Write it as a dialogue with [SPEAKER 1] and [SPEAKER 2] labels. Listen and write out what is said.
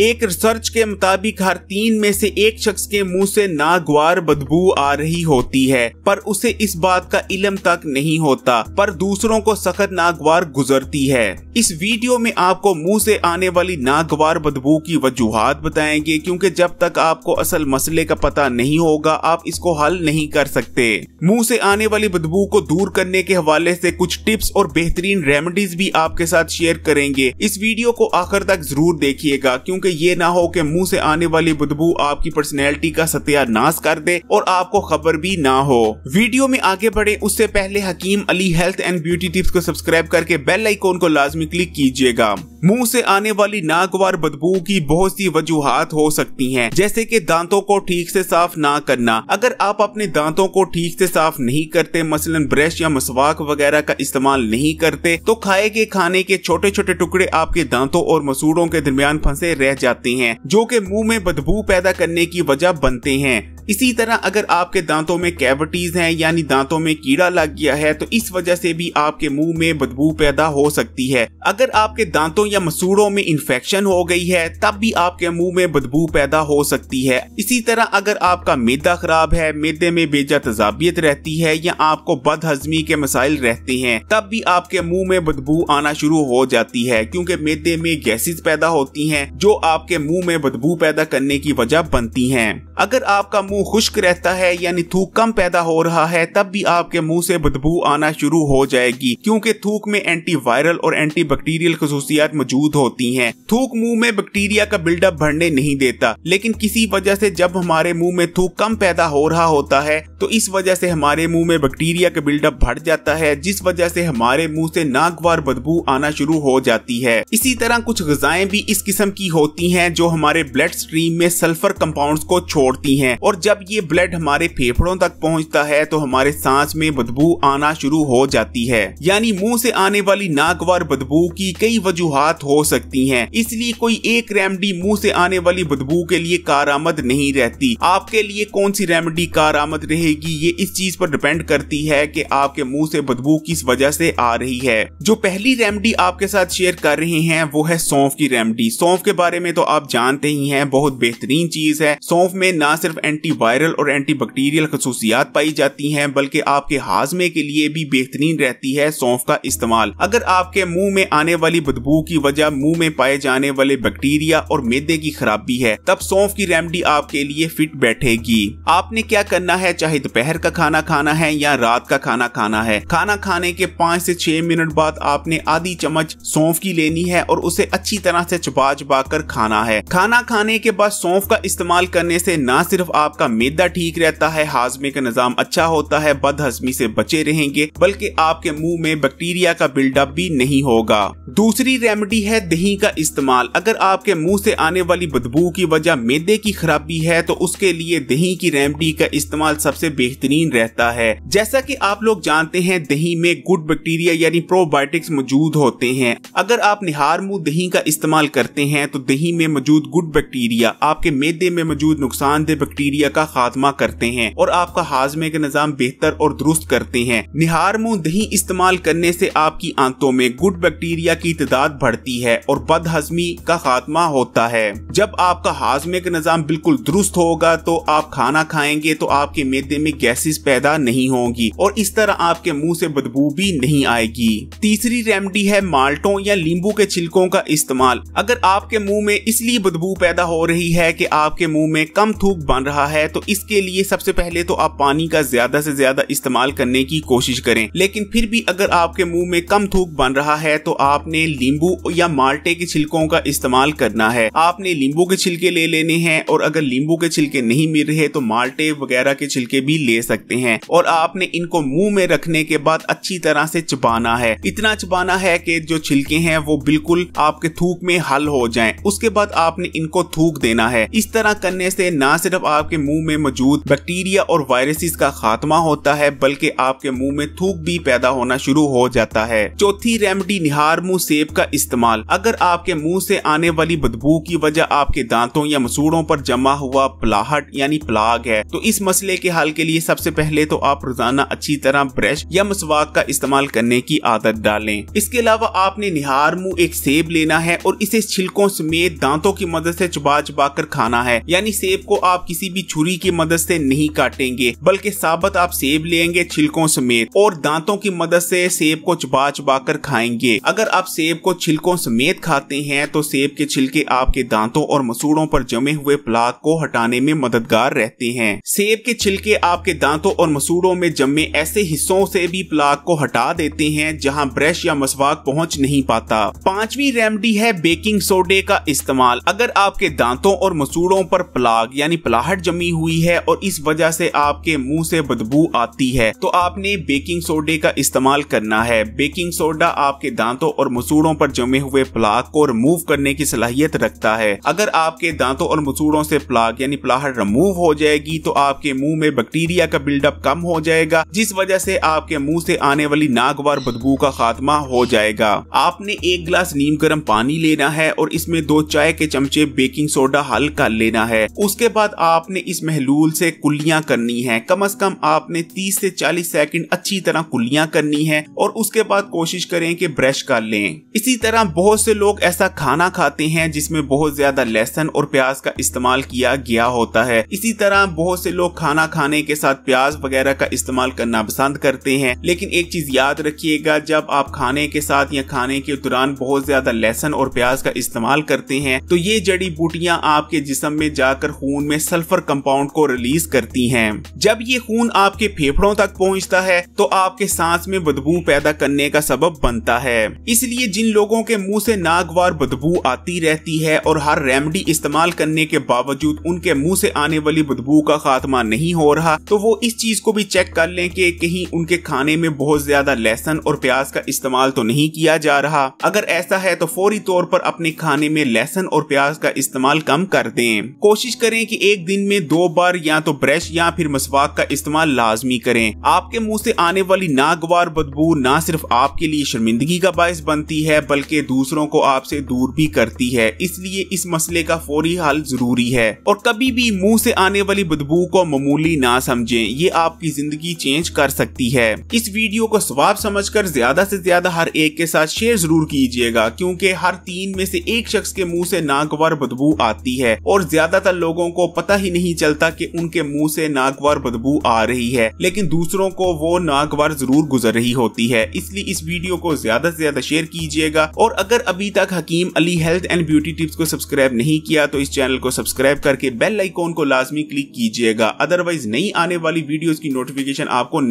[SPEAKER 1] एक रिसर्च के मुताबिक हर तीन में से एक शख्स के मुंह से नागवार बदबू आ रही होती है पर उसे इस बात का इलम तक नहीं होता पर दूसरों को सख्त नागवार गुजरती है इस वीडियो में आपको मुंह से आने वाली नागवार बदबू की वजूहत बताएंगे क्योंकि जब तक आपको असल मसले का पता नहीं होगा आप इसको हल नहीं कर सकते मुँह ऐसी आने वाली बदबू को दूर करने के हवाले ऐसी कुछ टिप्स और बेहतरीन रेमेडीज भी आपके साथ शेयर करेंगे इस वीडियो को आखिर तक जरूर देखिएगा क्यूँकी क्योंकि ये ना हो कि मुंह से आने वाली बुदबू आपकी पर्सनैलिटी का सत्यानाश कर दे और आपको खबर भी ना हो वीडियो में आगे बढ़े उससे पहले Hakim Ali health and beauty tips को सब्सक्राइब करके बेल आईकोन को लाजमी क्लिक कीजिएगा मुंह से आने वाली नागवार बदबू की बहुत सी वजूहत हो सकती हैं जैसे कि दांतों को ठीक से साफ ना करना अगर आप अपने दांतों को ठीक से साफ नहीं करते मसलन ब्रश या मसवाक वगैरह का इस्तेमाल नहीं करते तो खाए के खाने के छोटे छोटे टुकड़े आपके दांतों और मसूड़ों के दरमियान फंसे रह रह जाते हैं जो कि मुंह में बदबू पैदा करने की वजह बनते हैं इसी तरह अगर आपके दांतों में कैविटीज हैं यानी दांतों में कीड़ा लग गया है तो इस वजह से भी आपके मुंह में बदबू पैदा हो सकती है अगर आपके दांतों या मसूड़ों में इन्फेक्शन हो गई है तब भी आपके मुंह में बदबू पैदा हो सकती है इसी तरह अगर आपका मैदा खराब है मैदे में बेजा तजाबियत रहती है या आपको हजमी के मसाइल रहते हैं तब भी आपके मुँह में बदबू आना शुरू हो जाती है क्यूँकी मैदे में गैसेज पैदा होती है जो आपके मुँह में बदबू पैदा करने की वजह बनती है अगर आपका मुंह खुश्क रहता है यानी थूक कम पैदा हो रहा है तब भी आपके मुंह से बदबू आना शुरू हो जाएगी क्योंकि थूक में एंटीवायरल और एंटी बैक्टीरियल खसूसियात मौजूद होती हैं थूक मुंह में बैक्टीरिया का बिल्डअप बढ़ने नहीं देता लेकिन किसी वजह से जब हमारे मुंह में थूक कम पैदा हो रहा होता है तो इस वजह से हमारे मुंह में बैक्टीरिया का बिल्डअप बढ़ जाता है जिस वजह से हमारे मुंह से नागवार बदबू आना शुरू हो जाती है इसी तरह कुछ गजाएं भी इस किस्म की होती है जो हमारे ब्लड स्ट्रीम में सल्फर कंपाउंड्स को छोड़ती हैं और जब ये ब्लड हमारे फेफड़ों तक पहुंचता है तो हमारे सांस में बदबू आना शुरू हो जाती है यानी मुंह से आने वाली नागवार बदबू की कई वजूहत हो सकती हैं इसलिए कोई एक रेमेडी मुंह से आने वाली बदबू के लिए कारामद नहीं रहती आपके लिए कौन सी रेमेडी कारामद रहेगी ये इस चीज पर डिपेंड करती है की आपके मुँह से बदबू किस वजह से आ रही है जो पहली रेमेडी आपके साथ शेयर कर रहे हैं वो है सौंफ की रेमेडी सौंफ के बारे में तो आप जानते ही है बहुत बेहतरीन चीज है सौंफ में न सिर्फ एंटी वायरल और एंटी बैक्टीरियल खसूसियात पाई जाती है बल्कि आपके हाजमे के लिए भी बेहतरीन रहती है सौंफ का इस्तेमाल अगर आपके मुंह में आने वाली बदबू की वजह मुंह में पाए जाने वाले बैक्टीरिया और मेदे की खराबी है तब सौंफ की रेमडी आपके लिए फिट बैठेगी आपने क्या करना है चाहे दोपहर का खाना खाना है या रात का खाना खाना है खाना खाने के पाँच ऐसी छह मिनट बाद आपने आधी चम्मच सौंफ की लेनी है और उसे अच्छी तरह ऐसी चबा चबा कर खाना है खाना खाने के बाद सौंफ का इस्तेमाल करने ऐसी न सिर्फ आपका आपका मैदा ठीक रहता है हाजमे का निजाम अच्छा होता है हजमी से बचे रहेंगे बल्कि आपके मुंह में बैक्टीरिया का बिल्डअप भी नहीं होगा दूसरी रेमेडी है दही का इस्तेमाल अगर आपके मुंह से आने वाली बदबू की वजह मैदे की खराबी है तो उसके लिए दही की रेमेडी का इस्तेमाल सबसे बेहतरीन रहता है जैसा की आप लोग जानते हैं दही में गुड बैक्टीरिया यानी प्रोबायोटिक्स मौजूद होते हैं अगर आप निहार मुंह दही का इस्तेमाल करते हैं तो दही में मौजूद गुड बैक्टीरिया आपके मैदे में मौजूद नुकसानदेह बैक्टीरिया का खात्मा करते हैं और आपका हाजमे का निज़ाम बेहतर और दुरुस्त करते हैं निहार मुँह दही इस्तेमाल करने से आपकी आंतों में गुड बैक्टीरिया की तादाद बढ़ती है और बद हजमी का खात्मा होता है जब आपका हाजमे का निज़ाम बिल्कुल दुरुस्त होगा तो आप खाना खाएंगे तो आपके मेदे में गैसेस पैदा नहीं होंगी और इस तरह आपके मुंह से बदबू भी नहीं आएगी तीसरी रेमडी है माल्टों या नींबू के छिलकों का इस्तेमाल अगर आपके मुंह में इसलिए बदबू पैदा हो रही है कि आपके मुंह में कम थूक बन रहा है है तो इसके लिए सबसे पहले तो आप पानी का ज्यादा से ज्यादा इस्तेमाल करने की कोशिश करें लेकिन फिर भी अगर आपके मुंह में कम थूक बन रहा है तो आपने लींबू या माल्टे के छिलकों का इस्तेमाल करना है आपने लींबू के छिलके ले लेने हैं और अगर लींबू के छिलके नहीं मिल रहे तो माल्टे वगैरह के छिलके भी ले सकते हैं और आपने इनको मुंह में रखने के बाद अच्छी तरह से चबाना है इतना चबाना है कि जो छिलके हैं वो बिल्कुल आपके थूक में हल हो जाए उसके बाद आपने इनको थूक देना है इस तरह करने से ना सिर्फ आपके मुंह में मौजूद बैक्टीरिया और वायरसेस का खात्मा होता है बल्कि आपके मुंह में थूक भी पैदा होना शुरू हो जाता है चौथी रेमेडी निहार मुंह सेब का इस्तेमाल अगर आपके मुंह से आने वाली बदबू की वजह आपके दांतों या मसूड़ों पर जमा हुआ प्लाहट यानी प्लाग है तो इस मसले के हल के लिए सबसे पहले तो आप रोजाना अच्छी तरह ब्रश या मसवाक का इस्तेमाल करने की आदत डालें इसके अलावा आपने निहार मुंह एक सेब लेना है और इसे छिलकों समेत दांतों की मदद से चबा चबा कर खाना है यानी सेब को आप किसी भी छुरी की मदद से नहीं काटेंगे बल्कि साबत आप सेब लेंगे छिलकों समेत और दांतों की मदद से सेब को चबा चबा कर खाएंगे अगर आप सेब को छिलकों समेत खाते हैं तो सेब के छिलके आपके दांतों और मसूड़ों पर जमे हुए प्लाक को हटाने में मददगार रहते हैं सेब के छिलके आपके दांतों और मसूड़ों में जमे ऐसे हिस्सों से भी प्लाक को हटा देते हैं जहाँ ब्रश या मसवाक पहुँच नहीं पाता पांचवी रेमडी है बेकिंग सोडे का इस्तेमाल अगर आपके दांतों और मसूड़ों पर प्लाग यानी प्लाहट जमी बनी हुई है और इस वजह से आपके मुंह से बदबू आती है तो आपने बेकिंग सोडे का इस्तेमाल करना है बेकिंग सोडा आपके दांतों और मसूड़ों पर जमे हुए प्लाक को रिमूव करने की सलाहियत रखता है अगर आपके दांतों और मसूड़ों से प्लाक यानी प्लाहट रिमूव हो जाएगी तो आपके मुंह में बैक्टीरिया का बिल्डअप कम हो जाएगा जिस वजह से आपके मुंह से आने वाली नागवार बदबू का खात्मा हो जाएगा आपने एक गिलास नीम गर्म पानी लेना है और इसमें दो चाय के चमचे बेकिंग सोडा हल कर लेना है उसके बाद आपने इस महलूल से कुल्लियां करनी है कम अज कम आपने 30 से 40 सेकंड अच्छी तरह कुल्लियां करनी है और उसके बाद कोशिश करें कि ब्रश कर लें इसी तरह बहुत से लोग ऐसा खाना खाते हैं जिसमें बहुत ज्यादा लहसन और प्याज का इस्तेमाल किया गया होता है इसी तरह बहुत से लोग खाना खाने के साथ प्याज वगैरह का इस्तेमाल करना पसंद करते हैं लेकिन एक चीज याद रखिएगा जब आप खाने के साथ या खाने के दौरान बहुत ज्यादा लहसन और प्याज का इस्तेमाल करते हैं तो ये जड़ी बूटियां आपके जिसम में जाकर खून में सल्फर कम कंपाउंड को रिलीज करती हैं। जब ये खून आपके फेफड़ों तक पहुंचता है तो आपके सांस में बदबू पैदा करने का सबब बनता है इसलिए जिन लोगों के मुंह से नागवार बदबू आती रहती है और हर रेमेडी इस्तेमाल करने के बावजूद उनके मुंह से आने वाली बदबू का खात्मा नहीं हो रहा तो वो इस चीज को भी चेक कर लें कि कहीं उनके खाने में बहुत ज्यादा लहसन और प्याज का इस्तेमाल तो नहीं किया जा रहा अगर ऐसा है तो फौरी तौर पर अपने खाने में लहसन और प्याज का इस्तेमाल कम कर दें कोशिश करें कि एक दिन में दो बार या तो ब्रश या फिर मसवाक का इस्तेमाल लाजमी करें आपके मुंह से आने वाली नागवार बदबू ना सिर्फ आपके लिए शर्मिंदगी का बायस बनती है बल्कि दूसरों को आपसे दूर भी करती है इसलिए इस मसले का फौरी हल जरूरी है और कभी भी मुंह से आने वाली बदबू को मामूली ना समझें ये आपकी जिंदगी चेंज कर सकती है इस वीडियो को स्वाब कर ज्यादा ऐसी ज्यादा हर एक के साथ शेयर जरूर कीजिएगा क्यूँकी हर तीन में से एक शख्स के मुँह ऐसी नागवार बदबू आती है और ज्यादातर लोगों को पता ही नहीं चलता कि उनके मुंह से नागवार बदबू आ रही है लेकिन दूसरों को वो नागवार जरूर गुजर रही होती है इसलिए इस वीडियो को ज्यादा से ज्यादा शेयर कीजिएगा और अगर अभी तक Hakim Ali health and beauty tips को सब्सक्राइब नहीं किया तो इस चैनल को सब्सक्राइब करके बेल आइकॉन को लाजमी क्लिक कीजिएगा अदरवाइज नई आने वाली वीडियो की नोटिफिकेशन आपको